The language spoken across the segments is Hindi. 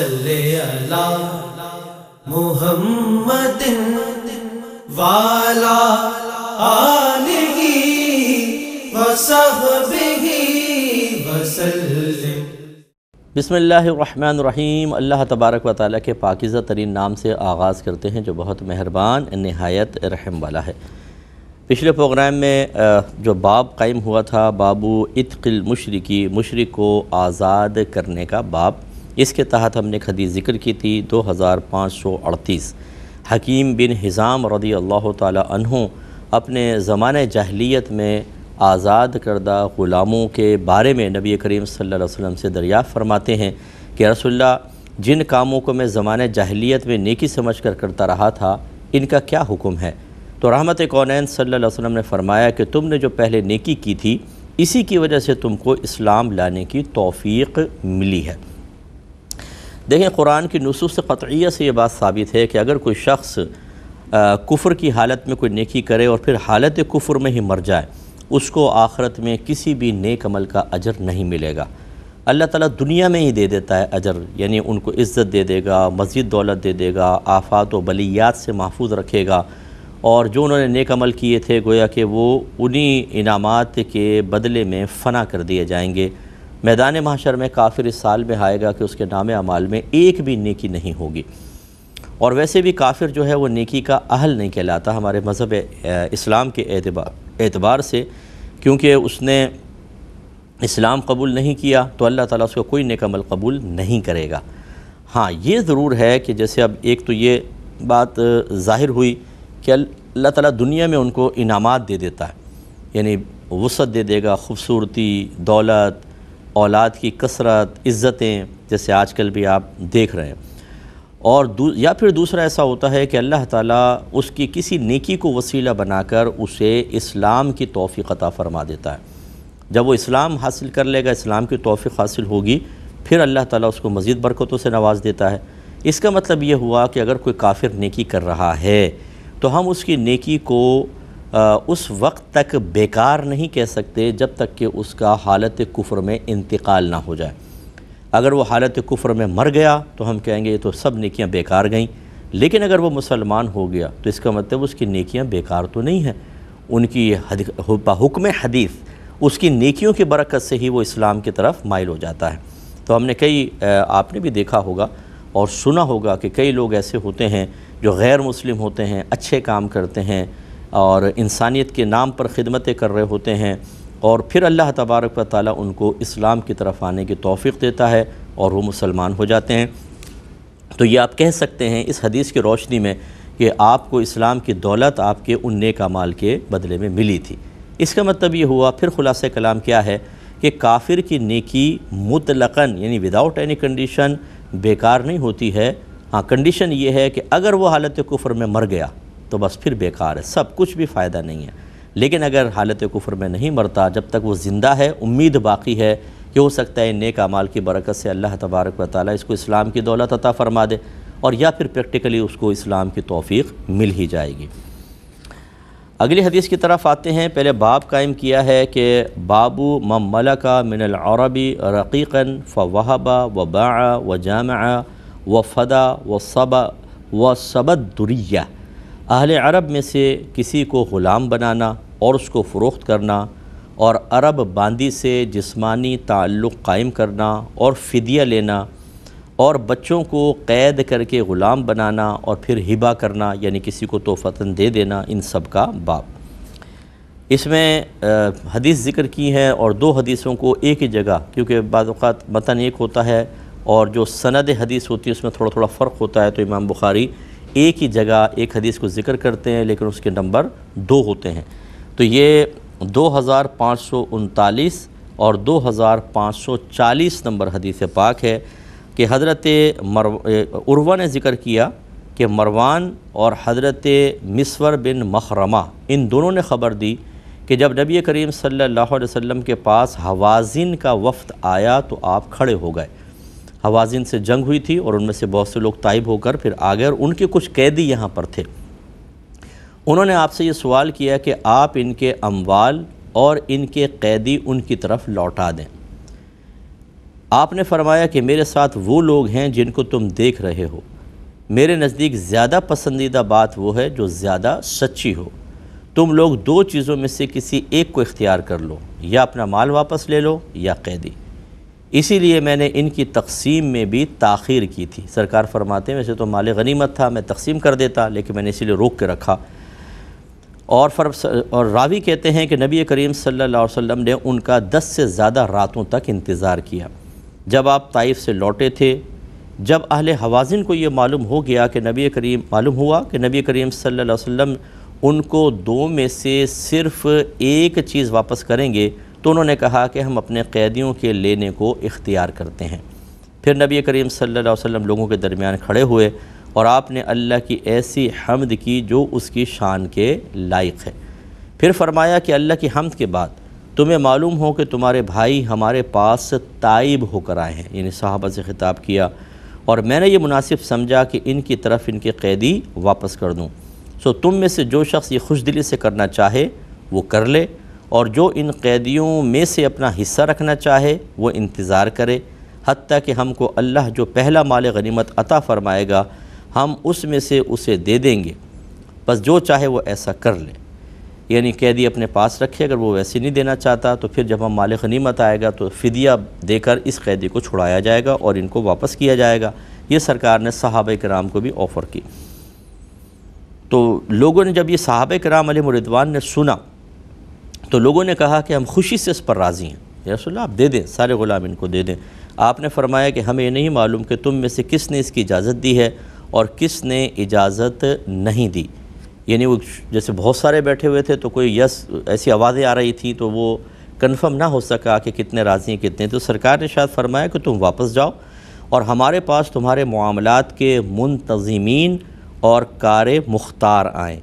अला मोहम्मद वाला आलही अल्लाह तबारक व ताली के पाकिज़ा तरीन नाम से आगाज़ करते हैं जो बहुत मेहरबान नहायत रहम वाला है पिछले प्रोग्राम में जो बाब कायम हुआ था बाबू इतकिल मशरकी मशरक को आज़ाद करने का बाब इसके तहत हमने खदी ज़िक्र की थी दो हज़ार पाँच सौ अड़तीस हकीम बिन हिज़ाम रदी अल्लाह तहों अपने ज़मान जहलीत में आज़ाद करदा ग़ुलामों के बारे में नबी करीम सल्लल्लाहु अलैहि वसल्लम से दरियाफ़ फरमाते हैं कि रसुल्ला जिन कामों को मैं ज़मान जहलीत में नेकी समझ कर करता रहा था इनका क्या हुक्म है तो रहमत कौन सल्ला वसम ने फ़रमाया कि तुमने जो पहले नेकी की थी इसी की वजह से तुमको इस्लाम लाने की तोफ़ी मिली है देखें कुरान की नसूस क़तय्य से ये बात साबित है कि अगर कोई शख्स कुफर की हालत में कोई नेकी करे और फिर हालत कुफर में ही मर जाए उसको आखरत में किसी भी नेक अमल का अजर नहीं मिलेगा अल्लाह ताला दुनिया में ही दे देता है अजर यानी उनको इज़्ज़त दे देगा मज़ीद दौलत दे देगा आफात व बलियात से महफूज रखेगा और जो उन्होंने नेक अमल किए थे गोया कि वो उन्हीं इनामात के बदले में फ़ना कर दिए जाएंगे मैदान महाशर में काफिर इस साल में आएगा कि उसके नाम अमाल में एक भी नेकी नहीं होगी और वैसे भी काफिर जो है वो नेकी का अहल नहीं कहलाता हमारे मज़हब इस्लाम के एतबार से क्योंकि उसने इस्लाम कबूल नहीं किया तो अल्लाह ताला उसको कोई नेकमल कबूल नहीं करेगा हाँ ये ज़रूर है कि जैसे अब एक तो ये बात ज़ाहिर हुई कि अल्लाह ताला दुनिया में उनको इनामात दे देता है यानी वसत दे देगा खूबसूरती दौलत औलाद की कसरत इज़्ज़तें जैसे आजकल भी आप देख रहे हैं और या फिर दूसरा ऐसा होता है कि अल्लाह ताला उसकी किसी नेकी को वसीला बनाकर उसे इस्लाम की तोफ़ी अता फ़रमा देता है जब वो इस्लाम हासिल कर लेगा इस्लाम की तोफ़ी हासिल होगी फिर अल्लाह ताला उसको मज़ीद बरकतों से नवाज देता है इसका मतलब ये हुआ कि अगर कोई काफिर नेकी कर रहा है तो हम उसकी नेकी को उस वक्त तक बेकार नहीं कह सकते जब तक कि उसका हालत कुफर में इंतकाल ना हो जाए अगर वो हालत कुफर में मर गया तो हम कहेंगे तो सब नेकियां बेकार गईं लेकिन अगर वो मुसलमान हो गया तो इसका मतलब उसकी नेकियां बेकार तो नहीं हैं उनकी हुक्म हदीस उसकी नेकियों की बरकत से ही वो इस्लाम की तरफ माइल हो जाता है तो हमने कई आपने भी देखा होगा और सुना होगा कि कई लोग ऐसे होते हैं जो गैर मुस्लिम होते हैं अच्छे काम करते हैं और इंसानियत के नाम पर ख़िदमतें कर रहे होते हैं और फिर अल्लाह तबारक व ताली उनको इस्लाम की तरफ आने की तोफ़ी देता है और वो मुसलमान हो जाते हैं तो ये आप कह सकते हैं इस हदीस की रोशनी में कि आपको इस्लाम की दौलत आपके उन नेक माल के बदले में मिली थी इसका मतलब ये हुआ फिर खुलासा कलाम क्या है कि काफिर की नेकी मुतलकन यानी विदाउट एनी कंडीशन बेकार नहीं होती है हाँ कंडीशन ये है कि अगर वो हालत कुफर में मर गया तो बस फिर बेकार है सब कुछ भी फ़ायदा नहीं है लेकिन अगर हालत कुफर में नहीं मरता जब तक वो ज़िंदा है उम्मीद बाकी है कि हो सकता है नेक अमाल की बरकत से अल्लाह तबारक व ताली इसको इस्लाम की दौलत अता फ़रमा दे और या फिर प्रैक्टिकली उसको इस्लाम की तोफ़ी मिल ही जाएगी अगली हदीस की तरफ आते हैं पहले बाब कायम किया है कि बाबू ममला का मिनल अरबी रकीक़न फ़वाहबा व बा व जाम व फ़दा व सबा व सबद दुरिया अहल अरब में से किसी को ग़ुलाम बनाना और उसको फ़रोख्त करना और अरब बांदी से जिस्मानी ताल्लुक़ कायम करना और फ़दिया लेना और बच्चों को क़ैद करके ग़ुलाम बनाना और फिर हिबा करना यानी किसी को तोहफ़तन दे देना इन सब का बाप इसमें हदीस ज़िक्र की है और दो हदीसों को एक ही जगह क्योंकि बाज़ात मतन एक होता है और जो सनद हदीस होती है उसमें थोड़ा थोड़ा फ़र्क होता है तो इमाम बुखारी एक ही जगह एक हदीस को ज़िक्र करते हैं लेकिन उसके नंबर दो होते हैं तो ये दो हज़ार पाँच सौ उनतालीस और दो हज़ार पाँच सौ चालीस नंबर हदीस पाक है कि हज़रत मर उर्वा ने ज़िक्र किया कि मरवान और हज़रत मिसवर बिन मखरमा इन दोनों ने ख़बर दी कि जब नबी करीम सल्लल्लाहु अलैहि वसल्लम के पास हवाजिन का वफ्त आया तो आप खड़े हो गए हवाजिन से जंग हुई थी और उनमें से बहुत से लोग ताइब होकर फिर आ गए और उनके कुछ कैदी यहाँ पर थे उन्होंने आपसे ये सवाल किया कि आप इनके अमवाल और इनके कैदी उनकी तरफ लौटा दें आपने फरमाया कि मेरे साथ वो लोग हैं जिनको तुम देख रहे हो मेरे नज़दीक ज़्यादा पसंदीदा बात वो है जो ज़्यादा सच्ची हो तुम लोग दो चीज़ों में से किसी एक को इख्तियार कर लो या अपना माल वापस ले लो या कैदी इसीलिए मैंने इनकी तकसीम में भी ताख़ीर की थी सरकार फरमाते वैसे तो माल गनीमत था मैं तकसीम कर देता लेकिन मैंने इसीलिए रोक के रखा और फर और रावी कहते हैं कि नबी करीम सल्लल्लाहु अलैहि वसल्लम ने उनका दस से ज़्यादा रातों तक इंतज़ार किया जब आप ताइफ से लौटे थे जब अहल हवाजिन को ये मालूम हो गया कि नबी करीम मालूम हुआ कि नबी करीम सल्लल्लाहु अलैहि वसल्लम उनको दो में से सिर्फ़ एक चीज़ वापस करेंगे तो उन्होंने कहा कि हम अपने कैदियों के लेने को इख्तियार करते हैं फिर नबी करीम सल्लल्लाहु अलैहि वसल्लम लोगों के दरमियान खड़े हुए और आपने अल्लाह की ऐसी हमद की जो उसकी शान के लायक है फिर फरमाया कि अल्लाह की हमद के बाद तुम्हें मालूम हो कि तुम्हारे भाई हमारे पास ताइब होकर आए हैं यानी साहबा से ख़िताब किया और मैंने ये मुनासिब समझा कि इनकी तरफ इनके कैदी वापस कर दूँ सो तुम में से जो शख्स ये खुश दिली से करना चाहे वो कर ले और जो इन कैदियों में से अपना हिस्सा रखना चाहे वो इंतज़ार करे हती कि हमको अल्लाह जो पहला माल गनीमत अता फ़रमाएगा हम उसमें से उसे दे देंगे बस जो चाहे वो ऐसा कर ले यानी कैदी अपने पास रखे अगर वो वैसे नहीं देना चाहता तो फिर जब हम माल गनीमत आएगा तो फ़िदिया देकर इस कैदी को छुड़ाया जाएगा और इनको वापस किया जाएगा ये सरकार ने साहब कराम को भी ऑफ़र की तो लोगों ने जब ये साहब कराम मरिदवान ने सुना तो लोगों ने कहा कि हम खुशी से इस पर राज़ी हैं रसोल्ला आप दे दें सारे ग़ुलाम इनको दे दें आपने फरमाया कि हमें नहीं मालूम कि तुम में से किसने इसकी इजाज़त दी है और किसने इजाज़त नहीं दी यानी वो जैसे बहुत सारे बैठे हुए थे तो कोई यस ऐसी आवाज़ें आ रही थी तो वो कन्फर्म ना हो सका कि कितने राज़ी हैं कितने तो सरकार ने शायद फरमाया कि तुम वापस जाओ और हमारे पास तुम्हारे मामलत के मुंतज़मीन और कार मुख्तार आएँ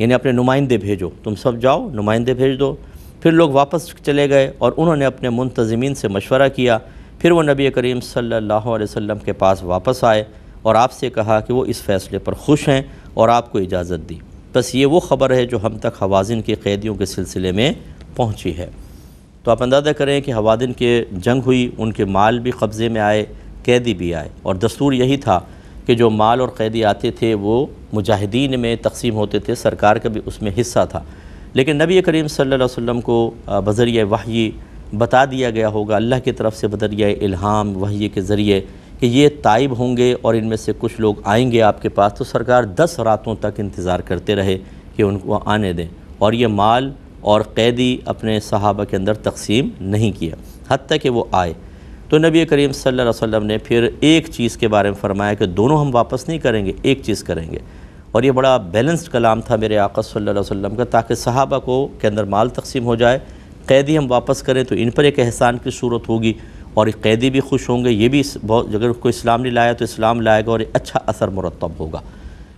यानी अपने नुमाइंदे भेजो तुम सब जाओ नुमाइंदे भेज दो फिर लोग वापस चले गए और उन्होंने अपने मुंतजमीन से मशवरा किया फिर वो नबी करीम सल्लल्लाहु अलैहि वसल्लम के पास वापस आए और आपसे कहा कि वो इस फ़ैसले पर खुश हैं और आपको इजाज़त दी बस ये वो ख़बर है जो हम तक हवाजिन के कैदियों के सिलसिले में पहुँची है तो आप अंदाज़ा करें कि हवादिन के जंग हुई उनके माल भी कब्ज़े में आए कैदी भी आए और दस्तूर यही था कि जो माल और कैदी आते थे वो मुजाहिदीन में तकसीम होते थे सरकार का भी उसमें हिस्सा था लेकिन नबी करीम सल्लल्लाहु अलैहि वसल्लम को बजरिया वही बता दिया गया होगा अल्लाह की तरफ से बदरिया इल्हाम वही के ज़रिए कि ये ताइब होंगे और इनमें से कुछ लोग आएंगे आपके पास तो सरकार दस रातों तक इंतज़ार करते रहे कि उनको आने दें और ये माल और कैदी अपने सहाबा के अंदर तकसीम नहीं किया हती कि वो आए तो नबी करीम सल्लल्लाहु अलैहि वसल्लम ने फिर एक चीज़ के बारे में फरमाया कि दोनों हम वापस नहीं करेंगे एक चीज़ करेंगे और ये बड़ा बैलेंस्ड कलाम था मेरे आका सल्लल्लाहु अलैहि वसल्लम का ताकि सहाबा को के अंदर माल तकसीम हो जाए कैदी हम वापस करें तो इन पर एक एहसान की सूरत होगी और कैदी भी खुश होंगे ये भी बहुत अगर कोई इस्लाम नहीं लाया तो इस्लाम लाएगा और अच्छा असर मुरतब होगा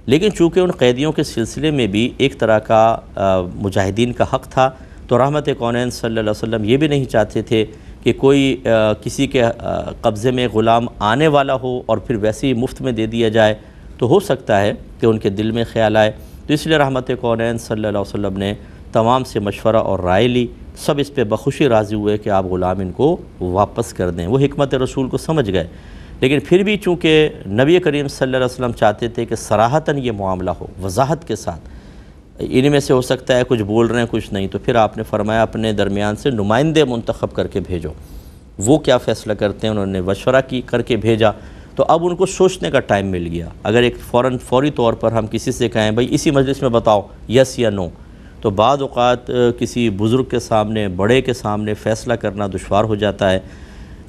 लेकिन चूँकि उन कैदियों के सिलसिले में भी एक तरह का मुजाहिदीन का हक़ था तो रहमत कौन सल्ला वसम ये भी नहीं चाहते थे कि कोई आ, किसी के कब्ज़े में ग़ुलाम आने वाला हो और फिर वैसे ही मुफ्त में दे दिया जाए तो हो सकता है कि उनके दिल में ख्याल आए तो इसलिए रहमत कौन सल्ला वसम ने तमाम से मशवरा और राय ली सब इस पर बखुशी राज़ी हुए कि आप ग़ुलाम इनको वापस कर दें वो हमत रसूल को समझ गए लेकिन फिर भी चूँकि नबी करीम सल्लल्लाहु अलैहि चाहते थे कि सराहतन ये मामला हो वजाहत के साथ इनमें में से हो सकता है कुछ बोल रहे हैं कुछ नहीं तो फिर आपने फरमाया अपने दरमियान से नुमाइंदे मंतखब करके भेजो वो क्या फ़ैसला करते हैं उन्होंने मशवरा की करके भेजा तो अब उनको सोचने का टाइम मिल गया अगर एक फ़ौर फौरी तौर पर हम किसी से कहें भाई इसी मजलिस में बताओ यस या नो तो बाद अवत किसी बुज़ुर्ग के सामने बड़े के सामने फ़ैसला करना दुशवार हो जाता है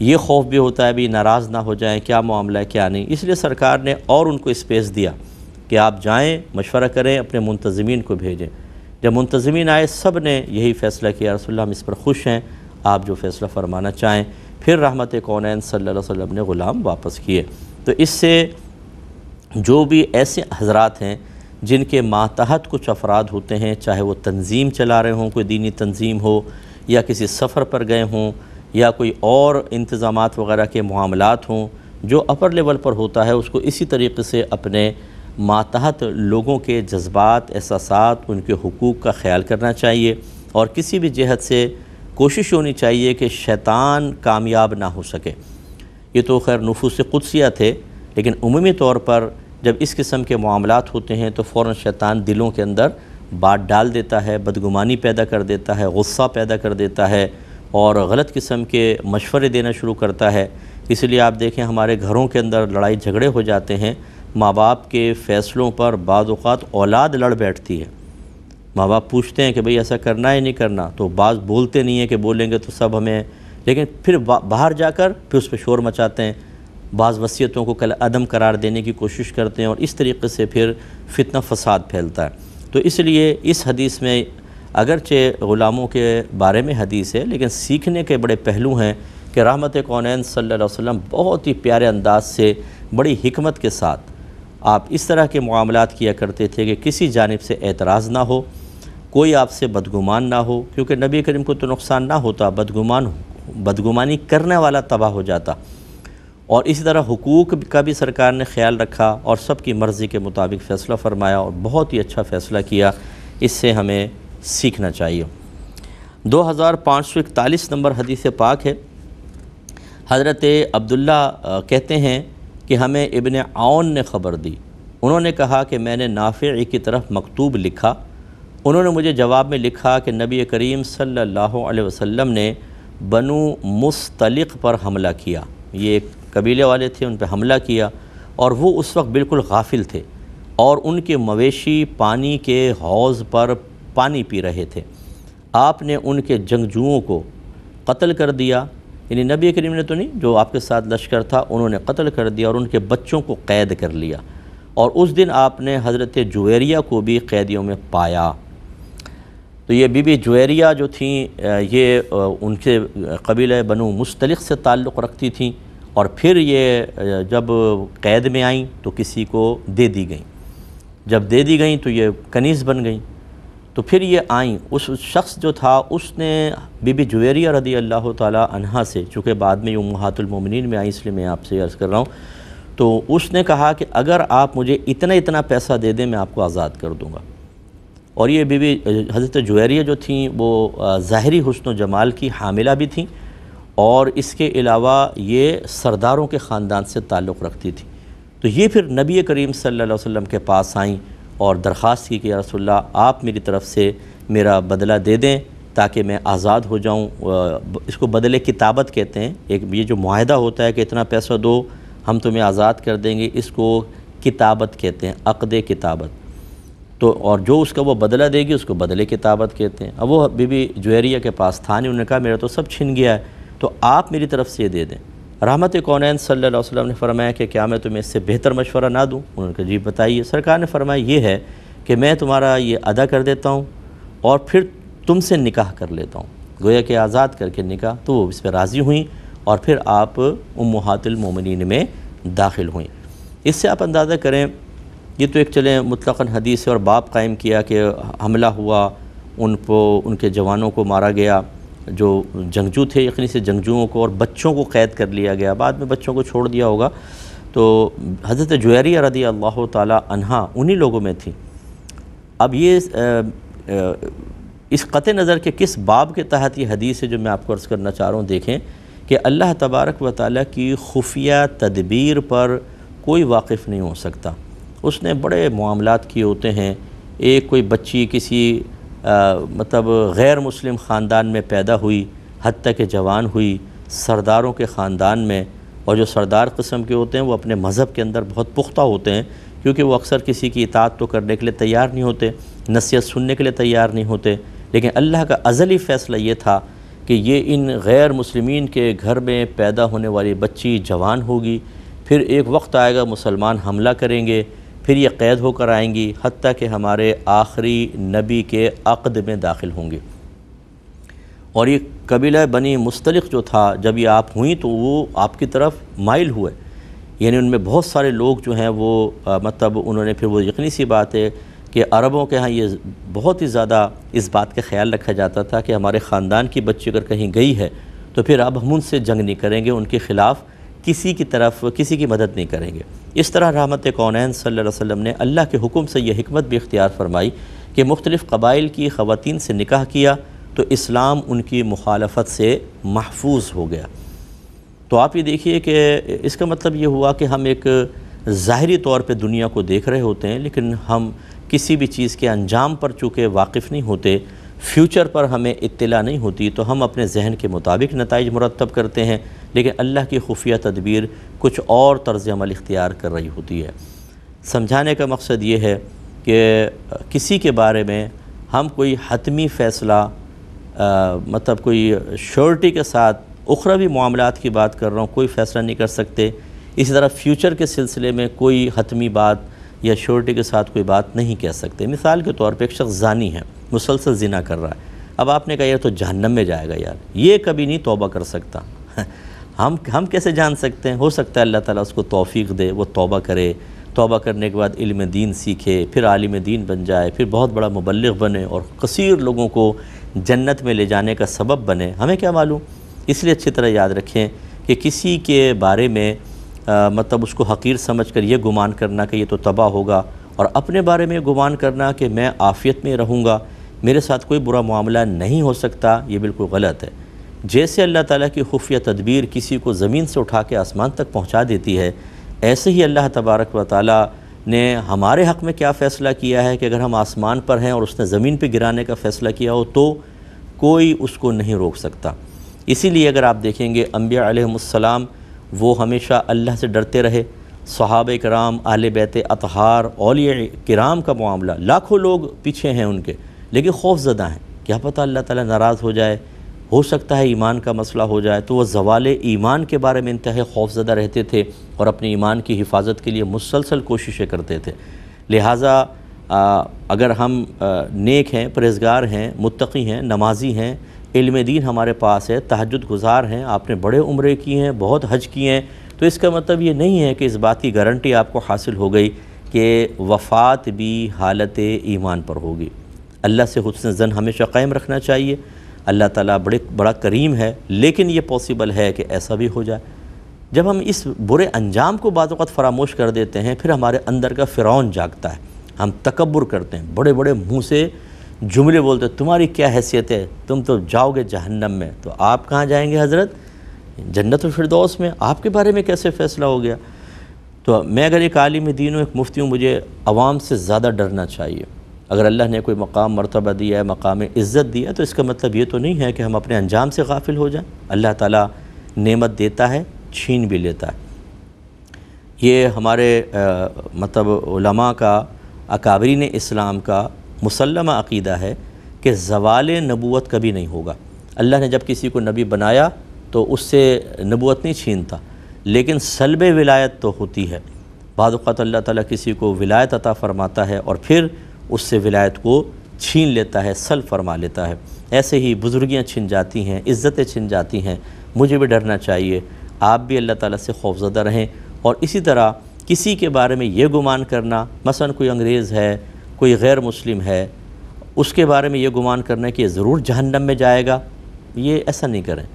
ये खौफ भी होता है भी नाराज़ ना हो जाएँ क्या मामला है क्या नहीं इसलिए सरकार ने और उनको स्पेस दिया कि आप जाएँ मशवरा करें अपने मुंतज़मीन को भेजें जब मुंतज़मीन आए सब ने यही फ़ैसला किया रसोल्ला हम इस पर खुश हैं आप जो फ़ैसला फरमाना चाहें फिर रहमत कौन सल्ला वसम ने ग़ुलाम वापस किए तो इससे जो भी ऐसे हजरात हैं जिनके मातहत कुछ अफराद होते हैं चाहे वो तंजीम चला रहे हों कोई दीनी तंजीम हो या किसी सफ़र पर गए हों या कोई और इंतज़ाम वगैरह के मामलत हों जो अपर लेवल पर होता है उसको इसी तरीके से अपने मातहत लोगों के जज्बात एहसास उनके हकूक़ का ख्याल करना चाहिए और किसी भी जहत से कोशिश होनी चाहिए कि शैतान कामयाब ना हो सके ये तो खैर नफूस कुदसिया थे लेकिन उमूमी तौर पर जब इस किस्म के मामला होते हैं तो फ़ौर शैतान दिलों के अंदर बात डाल देता है बदगुमानी पैदा कर देता है गुस्सा पैदा कर देता है और गलत किस्म के मशवरे देना शुरू करता है इसलिए आप देखें हमारे घरों के अंदर लड़ाई झगड़े हो जाते हैं माँ बाप के फ़ैसलों पर बाज़ात औलाद लड़ बैठती है माँ बाप पूछते हैं कि भाई ऐसा करना है नहीं करना तो बाज़ बोलते नहीं है कि बोलेंगे तो सब हमें लेकिन फिर बाहर जाकर फिर उस पर शोर मचाते हैं बाज़ वसीयतों को कल अदम करार देने की कोशिश करते हैं और इस तरीके से फिर फितना फसाद फैलता है तो इसलिए इस हदीस में अगरचे ग़ुलामों के बारे में हदीस है लेकिन सीखने के बड़े पहलू हैं कि रहमत कौन सल्ला वसम बहुत ही प्यारे अंदाज से बड़ी हमत के साथ आप इस तरह के मामला किया करते थे कि किसी जानब से एतराज़ ना हो कोई आपसे बदगुमान ना हो क्योंकि नबी करीम को तो नुकसान ना होता बदगुमान बदगुमानी करने वाला तबाह हो जाता और इसी तरह हकूक़ का भी सरकार ने ख्याल रखा और सब की मर्ज़ी के मुताबिक फ़ैसला फरमाया और बहुत ही अच्छा फ़ैसला किया इससे हमें सीखना चाहिए दो हज़ार पाँच सौ इकतालीस नंबर हदीस पाक है हज़रत अब्दुल्ला कहते हैं कि हमें इबन आउन ने ख़बर दी उन्होंने कहा कि मैंने नाफ़े की तरफ मकतूब लिखा उन्होंने मुझे जवाब में लिखा कि नबी करीम सल्लल्लाहु अलैहि वसल्लम ने बनु मुस्तलिक पर हमला किया ये एक कबीले वाले थे उन पर हमला किया और वो उस वक्त बिल्कुल गाफिल थे और उनके मवेशी पानी के हौज़ पर पानी पी रहे थे आपने उनके जंगजुओं को कत्ल कर दिया यानी नबी करीम ने तो नहीं जो आपके साथ लश्कर था उन्होंने कत्ल कर दिया और उनके बच्चों को कैद कर लिया और उस दिन आपने हज़रत जवेरिया को भी कैदियों में पाया तो ये बीबी जुएरिया जो थी ये उनके कबीले बनु मुस्तलिक से ताल्लुक़ रखती थी और फिर ये जब कैद में आई तो किसी को दे दी गई जब दे दी गई तो ये कनीज़ बन गई तो फिर ये आई उस शख्स जो था उसने बीबी जुवेरिया रदी अल्लाह तहा से चूँकि बाद में ये उमहातुलमोमिन में आई इसलिए मैं आपसे अर्ज़ कर रहा हूँ तो उसने कहा कि अगर आप मुझे इतना इतना पैसा दे दें मैं आपको आज़ाद कर दूँगा और ये बीवी हज़रत जुवैरिया जो थी वो ज़ाहरी हसन जमाल की हामिला भी थी और इसके अलावा ये सरदारों के ख़ानदान से ताल्लुक़ रखती थी तो ये फिर नबी करीम सल्लल्लाहु अलैहि वसल्लम के पास आईं और दरख्वास्त की कि रसोल्ला आप मेरी तरफ़ से मेरा बदला दे दें ताकि मैं आज़ाद हो जाऊँ इसको बदले किताबत कहते हैं एक ये जो माहदा होता है कि इतना पैसा दो हम तुम्हें आज़ाद कर देंगे इसको किताबत कहते हैं अक़द किताबत तो और जो उसका वो बदला देगी उसको बदले की ताबत कहते हैं अब वो बीबी जवेरिया के पास था नहीं उन्होंने कहा मेरा तो सब छिन गया है तो आप मेरी तरफ से ये दे दें रहमत कौन सल्ला वसलम ने फरमाया कि क्या मैं तुम्हें इससे बेहतर मशवरा ना दूँ उन्होंने कहा जी बताइए सरकार ने फरमाया ये है कि मैं तुम्हारा ये अदा कर देता हूँ और फिर तुमसे निकाह कर लेता हूँ गोया के आज़ाद करके निकाह तो वो इस पर राज़ी हुई और फिर आप उमहातुलमोमिन में दाखिल हुई इससे आप अंदाज़ा करें ये तो एक चले मुतलक़न हदीस और बाप कायम किया कि हमला हुआ उन उनके जवानों को मारा गया जो जंगजू थे यकीन से जंगजुओं को और बच्चों को क़ैद कर लिया गया बाद में बच्चों को छोड़ दिया होगा तो हज़रत जवेरी रदी अल्लाह तहा उन्हीं लोगों में थी अब ये इस क़त नज़र के किस बाब के तहत ये हदीस है जो मैं आपको अर्ज़ करना चाह रहा हूँ देखें कि अल्लाह तबारक व ताली की खुफिया तदबीर पर कोई वाकिफ़ नहीं हो सकता उसने बड़े मामलात किए होते हैं एक कोई बच्ची किसी आ, मतलब गैर मुस्लिम ख़ानदान में पैदा हुई हती के जवान हुई सरदारों के ख़ानदान में और जो सरदार कस्म के होते हैं वो अपने मज़हब के अंदर बहुत पुख्ता होते हैं क्योंकि वो अक्सर किसी की इतात तो करने के लिए तैयार नहीं होते नसीहत सुनने के लिए तैयार नहीं होते लेकिन अल्लाह का अजली फ़ैसला ये था कि ये इन गैर मुसलमिन के घर में पैदा होने वाली बच्ची जवान होगी फिर एक वक्त आएगा मुसलमान हमला करेंगे फिर ये क़ैद होकर आएंगी हती कि हमारे आखिरी नबी के अक़द में दाखिल होंगे और ये कबीला बनी मुस्तलिक जो था जब ये आप हुई तो वो आपकी तरफ माइल हुए यानी उनमें बहुत सारे लोग जो हैं वो आ, मतलब उन्होंने फिर वो यकनी सी बात है कि अरबों के यहाँ ये बहुत ही ज़्यादा इस बात का ख्याल रखा जाता था कि हमारे ख़ानदान की बच्ची अगर कहीं गई है तो फिर अब हम उनसे जंग नहीं करेंगे उनके ख़िलाफ़ किसी की तरफ किसी की मदद नहीं करेंगे इस तरह रहमत कौन सल्ला वसम ने अल्लाह के हुक्म से यह हमत भी इख्तियार फरमाई कि मुख्तलिफ़ कबाइल की ख़वान से निकाह किया तो इस्लाम उनकी मुखालफत से महफूज हो गया तो आप ये देखिए कि इसका मतलब ये हुआ कि हम एक ज़ाहरी तौर पर दुनिया को देख रहे होते हैं लेकिन हम किसी भी चीज़ के अंजाम पर चूँकि वाकिफ़ नहीं होते फ्यूचर पर हमें इत्तला नहीं होती तो हम अपने जहन के मुताबिक नतज मुरतब करते हैं लेकिन अल्लाह की खुफिया तदबीर कुछ और तर्ज अमल इख्तियार कर रही होती है समझाने का मकसद ये है कि किसी के बारे में हम कोई हतमी फ़ैसला मतलब कोई श्योरिटी के साथ उखरवी मामला की बात कर रहा हूँ कोई फ़ैसला नहीं कर सकते इसी तरह फ्यूचर के सिलसिले में कोई हतमी बात या श्योरिटी के साथ कोई बात नहीं कह सकते मिसाल के तौर पर एक शख्स जानी है मुसलसल ज़िना कर रहा है अब आपने कहा यार तो जहन्नम में जाएगा यार ये कभी नहीं तोबा कर सकता हम हम कैसे जान सकते हैं हो सकता है अल्लाह ताला उसको तौफीक दे वो तौबा करे तौबा करने के बाद इल्म दीन सीखे फिर आलिम दीन बन जाए फिर बहुत बड़ा मुबलग बने और कसीर लोगों को जन्नत में ले जाने का सबब बने हमें क्या मालूम इसलिए अच्छी तरह याद रखें कि किसी के बारे में आ, मतलब उसको हकीर समझ कर यह गुमान करना कि ये तो तबाह होगा और अपने बारे में गुमान करना कि मैं आफ़ियत में रहूँगा मेरे साथ कोई बुरा मामला नहीं हो सकता ये बिल्कुल गलत है जैसे अल्लाह ताला की खुफिया तदबीर किसी को ज़मीन से उठा के आसमान तक पहुंचा देती है ऐसे ही अल्लाह तबारक व ताली ने हमारे हक़ में क्या फ़ैसला किया है कि अगर हम आसमान पर हैं और उसने ज़मीन पर गिराने का फ़ैसला किया हो तो कोई उसको नहीं रोक सकता इसीलिए अगर आप देखेंगे अम्बियाम वो हमेशा अल्लाह से डरते रहे सहाब कराम आल बैत अतहार औलिया कराम का मामला लाखों लोग पीछे हैं उनके लेकिन खौफ ज़दा हैं क्या पता अल्लाह ताला नाराज़ हो जाए हो सकता है ईमान का मसला हो जाए तो वह जवाल ईमान के बारे में इंतहा खौफजदा रहते थे और अपने ईमान की हिफाजत के लिए मुसलसल कोशिशें करते थे लिहाजा आ, अगर हम आ, नेक हैं परहेजगार हैं मुतकी हैं नमाजी हैं इल्म दीन हमारे पास है तहजद गुजार हैं आपने बड़े उम्रे किए हैं बहुत हज किए हैं तो इसका मतलब ये नहीं है कि इस बात की गारंटी आपको हासिल हो गई कि वफ़ात भी हालत ईमान पर होगी अल्लाह से हसन जन हमेशा कायम रखना चाहिए अल्लाह ताला बड़े बड़ा करीम है लेकिन ये पॉसिबल है कि ऐसा भी हो जाए जब हम इस बुरे अंजाम को बाद फरामोश कर देते हैं फिर हमारे अंदर का फ़िरौन जागता है हम तकबर करते हैं बड़े बड़े मुँह से जुमले बोलते तुम्हारी क्या हैसियत है तुम तो जाओगे जहन्नम में तो आप कहाँ जाएँगे हज़रत जन्नत फिरदौस में आपके बारे में कैसे फ़ैसला हो गया तो मैं अगर एक आलिम दीन हूँ एक मुफ्ती हूँ मुझे आवाम से ज़्यादा डरना चाहिए अगर अल्लाह ने कोई मकाम मरतबा दिया है मकाम इज़्ज़त दिया है तो इसका मतलब ये तो नहीं है कि हम अपने अंजाम से गाफिल हो जाएं अल्लाह ताला नेमत देता है छीन भी लेता है ये हमारे आ, मतलब उलमा का अकाबरीन इस्लाम का मुसलम अकीदा है कि जवाल नबूत कभी नहीं होगा अल्लाह ने जब किसी को नबी बनाया तो उससे नबूत नहीं छीनता लेकिन सलब विलायत तो होती है बाद अल्लाह ताली किसी को विलायत अता फ़रमाता है और फिर उससे विलायत को छीन लेता है सल फरमा लेता है ऐसे ही बुज़ुर्गियाँ छिन जाती हैं इज़्ज़तें छिन जाती हैं मुझे भी डरना चाहिए आप भी अल्लाह ताला से खौफजदा रहें और इसी तरह किसी के बारे में ये गुमान करना मसलन कोई अंग्रेज़ है कोई गैर मुस्लिम है उसके बारे में ये गुमान करना कि ज़रूर जहन्नम में जाएगा ये ऐसा नहीं करें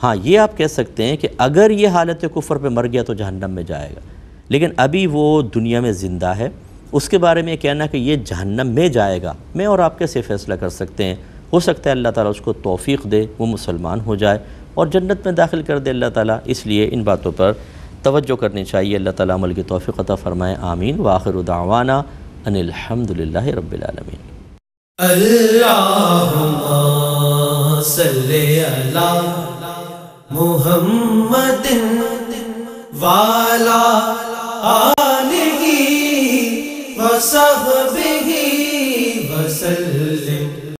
हाँ ये आप कह सकते हैं कि अगर ये हालत कुफर पर मर गया तो जहन्नम में जाएगा लेकिन अभी वो दुनिया में ज़िंदा है उसके बारे में कहना कि ये जहन्नम में जाएगा मैं और आप कैसे फ़ैसला कर सकते हैं हो सकता है अल्लाह ताला उसको तौफीक दे वो मुसलमान हो जाए और जन्नत में दाखिल कर दे अल्लाह ताला इसलिए इन बातों पर तवज्जो करनी चाहिए अल्लाह ताला अमल की तौफीक अता फ़रमाए आमीन वाखिर उदावाना अनिलहमदिल्ला रबालमीन मुहम्मद वाला आली وصحبه